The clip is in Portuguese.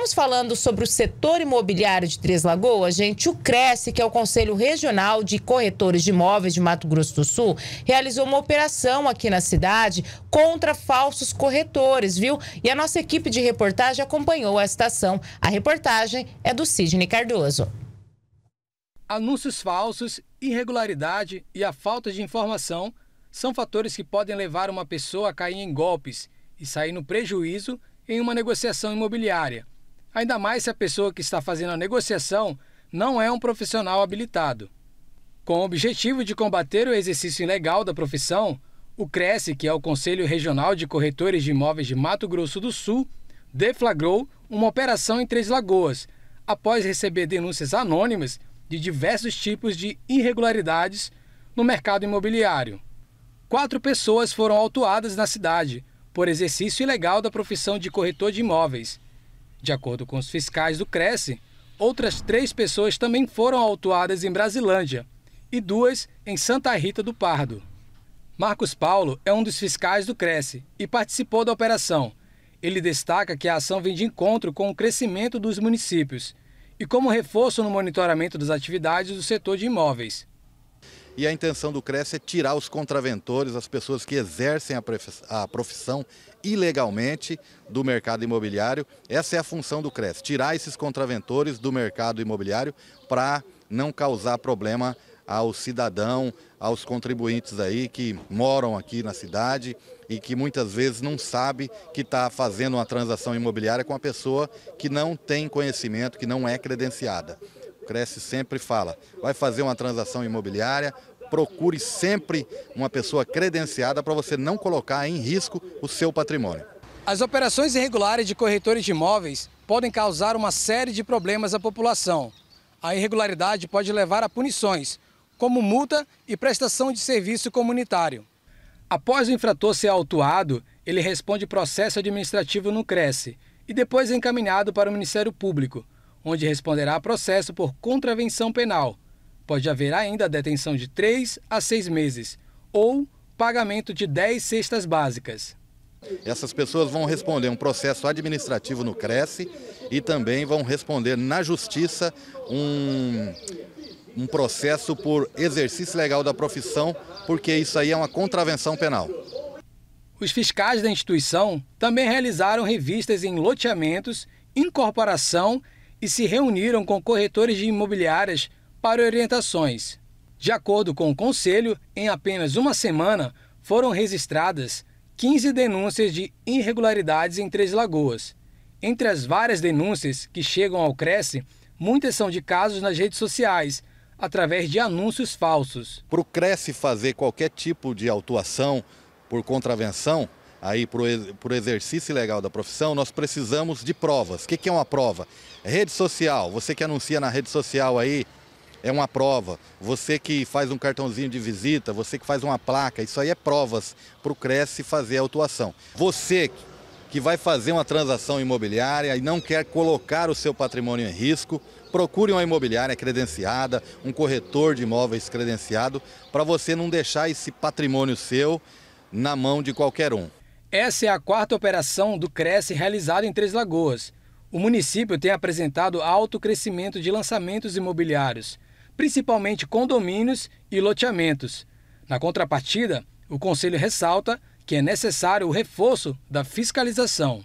Vamos falando sobre o setor imobiliário de Três Lagoas, gente. O Cresce, que é o Conselho Regional de Corretores de Imóveis de Mato Grosso do Sul, realizou uma operação aqui na cidade contra falsos corretores, viu? E a nossa equipe de reportagem acompanhou esta ação. A reportagem é do Sidney Cardoso. Anúncios falsos, irregularidade e a falta de informação são fatores que podem levar uma pessoa a cair em golpes e sair no prejuízo em uma negociação imobiliária. Ainda mais se a pessoa que está fazendo a negociação não é um profissional habilitado. Com o objetivo de combater o exercício ilegal da profissão, o CRESSE, que é o Conselho Regional de Corretores de Imóveis de Mato Grosso do Sul, deflagrou uma operação em Três Lagoas, após receber denúncias anônimas de diversos tipos de irregularidades no mercado imobiliário. Quatro pessoas foram autuadas na cidade por exercício ilegal da profissão de corretor de imóveis. De acordo com os fiscais do Cresce, outras três pessoas também foram autuadas em Brasilândia e duas em Santa Rita do Pardo. Marcos Paulo é um dos fiscais do Cresce e participou da operação. Ele destaca que a ação vem de encontro com o crescimento dos municípios e como reforço no monitoramento das atividades do setor de imóveis. E a intenção do Cresce é tirar os contraventores, as pessoas que exercem a profissão ilegalmente do mercado imobiliário. Essa é a função do Cresce, tirar esses contraventores do mercado imobiliário para não causar problema ao cidadão, aos contribuintes aí que moram aqui na cidade e que muitas vezes não sabe que está fazendo uma transação imobiliária com uma pessoa que não tem conhecimento, que não é credenciada. Cresce sempre fala, vai fazer uma transação imobiliária, procure sempre uma pessoa credenciada para você não colocar em risco o seu patrimônio. As operações irregulares de corretores de imóveis podem causar uma série de problemas à população. A irregularidade pode levar a punições, como multa e prestação de serviço comunitário. Após o infrator ser autuado, ele responde processo administrativo no Cresce e depois é encaminhado para o Ministério Público, onde responderá a processo por contravenção penal. Pode haver ainda detenção de 3 a 6 meses ou pagamento de 10 cestas básicas. Essas pessoas vão responder um processo administrativo no Cresce e também vão responder na Justiça um, um processo por exercício legal da profissão, porque isso aí é uma contravenção penal. Os fiscais da instituição também realizaram revistas em loteamentos, incorporação e se reuniram com corretores de imobiliárias para orientações. De acordo com o conselho, em apenas uma semana foram registradas 15 denúncias de irregularidades em Três Lagoas. Entre as várias denúncias que chegam ao Cresce, muitas são de casos nas redes sociais, através de anúncios falsos. Para o Cresce fazer qualquer tipo de autuação por contravenção, aí para o exercício legal da profissão, nós precisamos de provas. O que, que é uma prova? É rede social, você que anuncia na rede social aí, é uma prova. Você que faz um cartãozinho de visita, você que faz uma placa, isso aí é provas para o Cresce fazer a autuação. Você que vai fazer uma transação imobiliária e não quer colocar o seu patrimônio em risco, procure uma imobiliária credenciada, um corretor de imóveis credenciado, para você não deixar esse patrimônio seu na mão de qualquer um. Essa é a quarta operação do Cresce realizada em Três Lagoas. O município tem apresentado alto crescimento de lançamentos imobiliários, principalmente condomínios e loteamentos. Na contrapartida, o Conselho ressalta que é necessário o reforço da fiscalização.